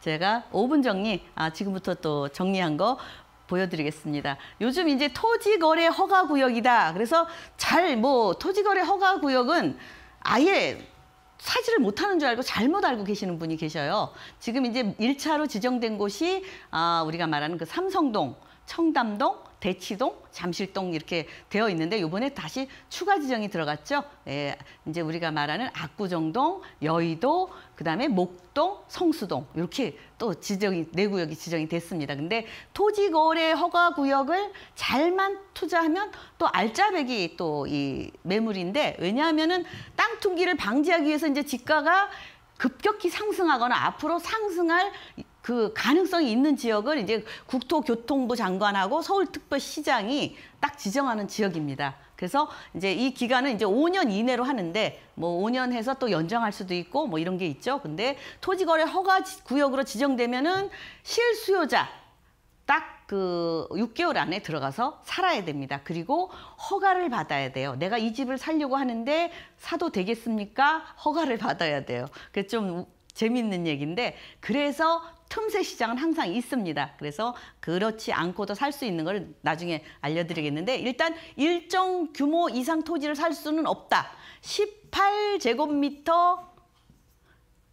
제가 5분 정리, 아, 지금부터 또 정리한 거 보여드리겠습니다. 요즘 이제 토지거래 허가구역이다. 그래서 잘 뭐 토지거래 허가구역은 아예 사지를 못하는 줄 알고 잘못 알고 계시는 분이 계셔요. 지금 이제 일차로 지정된 곳이 아, 우리가 말하는 그 삼성동, 청담동, 대치동, 잠실동 이렇게 되어 있는데 이번에 다시 추가 지정이 들어갔죠. 예, 이제 우리가 말하는 압구정동, 여의도, 그다음에 목동, 성수동 이렇게 또 지정이 네 구역이 지정이 됐습니다. 근데 토지 거래 허가 구역을 잘만 투자하면 또 알짜배기 또 이 매물인데 왜냐하면은 땅 투기를 방지하기 위해서 이제 지가가 급격히 상승하거나 앞으로 상승할 그 가능성이 있는 지역을 이제 국토교통부 장관하고 서울특별시장이 딱 지정하는 지역입니다. 그래서 이제 이 기간은 이제 5년 이내로 하는데 뭐 5년 해서 또 연장할 수도 있고 뭐 이런 게 있죠. 근데 토지거래 허가 구역으로 지정되면은 실수요자 딱 그 6개월 안에 들어가서 살아야 됩니다. 그리고 허가를 받아야 돼요. 내가 이 집을 살려고 하는데 사도 되겠습니까? 허가를 받아야 돼요. 그 좀 재밌는 얘기인데 그래서 틈새 시장은 항상 있습니다. 그래서 그렇지 않고도 살 수 있는 걸 나중에 알려드리겠는데 일단 일정 규모 이상 토지를 살 수는 없다. 18제곱미터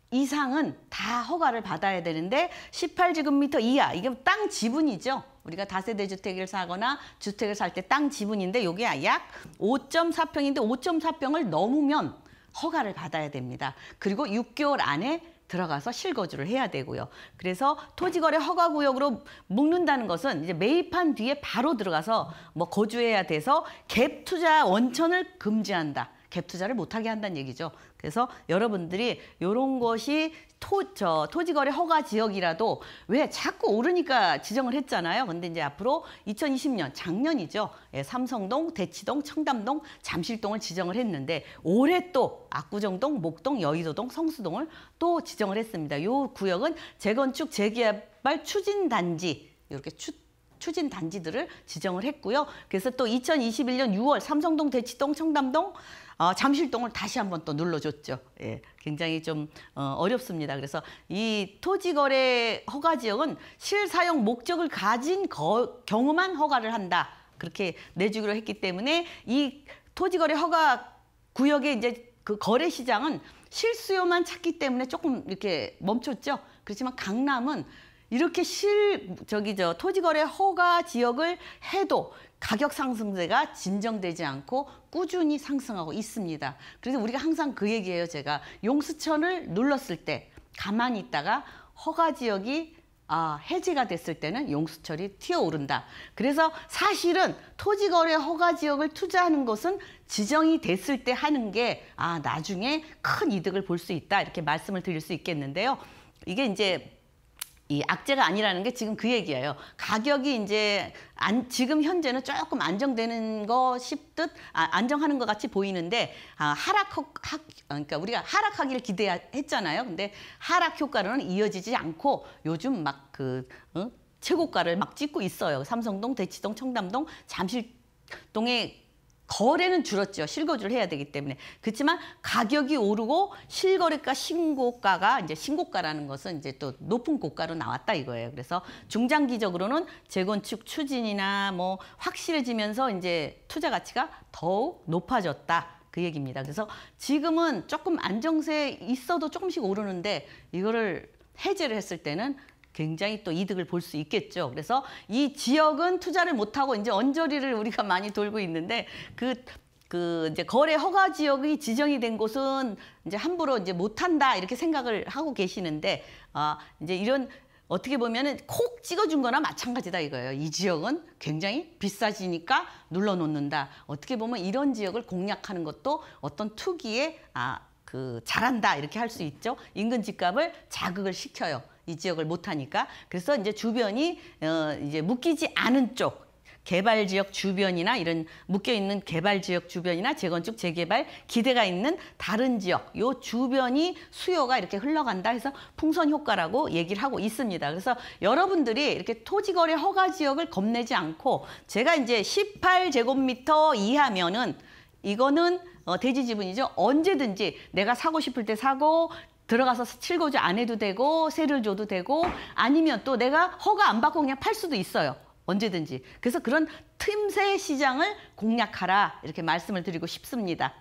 이상은 다 허가를 받아야 되는데 18제곱미터 이하, 이게 땅 지분이죠. 우리가 다세대 주택을 사거나 주택을 살 때 땅 지분인데 이게 약 5.4평인데 5.4평을 넘으면 허가를 받아야 됩니다. 그리고 6개월 안에 들어가서 실거주를 해야 되고요. 그래서 토지거래 허가 구역으로 묶는다는 것은 이제 매입한 뒤에 바로 들어가서 뭐 거주해야 돼서 갭 투자 원천을 금지한다. 갭 투자를 못하게 한다는 얘기죠. 그래서 여러분들이 이런 것이 토, 저, 토지거래 허가 지역이라도 왜 자꾸 오르니까 지정을 했잖아요. 근데 이제 앞으로 2020년, 작년이죠. 예, 삼성동, 대치동, 청담동, 잠실동을 지정을 했는데 올해 또 압구정동, 목동, 여의도동, 성수동을 또 지정을 했습니다. 요 구역은 재건축, 재개발 추진단지, 이렇게 추 추진 단지들을 지정을 했고요. 그래서 또 2021년 6월 삼성동, 대치동, 청담동 어, 잠실동을 다시 한번 또 눌러줬죠. 예, 굉장히 좀 어, 어렵습니다. 그래서 이 토지거래 허가 지역은 실사용 목적을 가진 거, 경우만 허가를 한다. 그렇게 내주기로 했기 때문에 이 토지거래 허가 구역의 이제 그 거래 시장은 실수요만 찾기 때문에 조금 이렇게 멈췄죠. 그렇지만 강남은 이렇게 실 저기 저 토지거래 허가 지역을 해도 가격 상승세가 진정되지 않고 꾸준히 상승하고 있습니다. 그래서 우리가 항상 그 얘기예요. 제가 용수천을 눌렀을 때 가만히 있다가 허가 지역이 아, 해제가 됐을 때는 용수철이 튀어오른다. 그래서 사실은 토지거래 허가 지역을 투자하는 것은 지정이 됐을 때 하는 게 아, 나중에 큰 이득을 볼 수 있다. 이렇게 말씀을 드릴 수 있겠는데요. 이게 이제 이 악재가 아니라는 게 지금 그 얘기예요. 가격이 이제 안, 지금 현재는 조금 안정되는 거 싶듯 아, 안정하는 것 같이 보이는데 아, 하락 하, 그러니까 우리가 하락하기를 기대했잖아요. 근데 하락 효과로는 이어지지 않고 요즘 막그 어? 최고가를 막 찍고 있어요. 삼성동, 대치동, 청담동, 잠실동에 거래는 줄었죠. 실거주를 해야 되기 때문에. 그렇지만 가격이 오르고 실거래가 신고가가 이제 신고가라는 것은 이제 또 높은 고가로 나왔다 이거예요. 그래서 중장기적으로는 재건축 추진이나 뭐 확실해지면서 이제 투자 가치가 더욱 높아졌다. 그 얘기입니다. 그래서 지금은 조금 안정세 있어도 조금씩 오르는데 이거를 해제를 했을 때는 굉장히 또 이득을 볼 수 있겠죠. 그래서 이 지역은 투자를 못하고 이제 언저리를 우리가 많이 돌고 있는데 그그 그 이제 거래 허가 지역이 지정이 된 곳은 이제 함부로 이제 못한다 이렇게 생각을 하고 계시는데 아 이제 이런 어떻게 보면은 콕 찍어준 거나 마찬가지다 이거예요. 이 지역은 굉장히 비싸지니까 눌러놓는다. 어떻게 보면 이런 지역을 공략하는 것도 어떤 투기에 아, 그 잘한다 이렇게 할 수 있죠. 인근 집값을 자극을 시켜요. 이 지역을 못하니까 그래서 이제 주변이 어, 이제 묶이지 않은 쪽 개발 지역 주변이나 이런 묶여 있는 개발 지역 주변이나 재건축 재개발 기대가 있는 다른 지역 요 주변이 수요가 이렇게 흘러간다 해서 풍선 효과라고 얘기를 하고 있습니다. 그래서 여러분들이 이렇게 토지 거래 허가 지역을 겁내지 않고 제가 이제 18제곱미터 이하면은 이거는 어, 대지 지분이죠. 언제든지 내가 사고 싶을 때 사고 들어가서 실거주 안 해도 되고 세를 줘도 되고 아니면 또 내가 허가 안 받고 그냥 팔 수도 있어요. 언제든지. 그래서 그런 틈새 시장을 공략하라 이렇게 말씀을 드리고 싶습니다.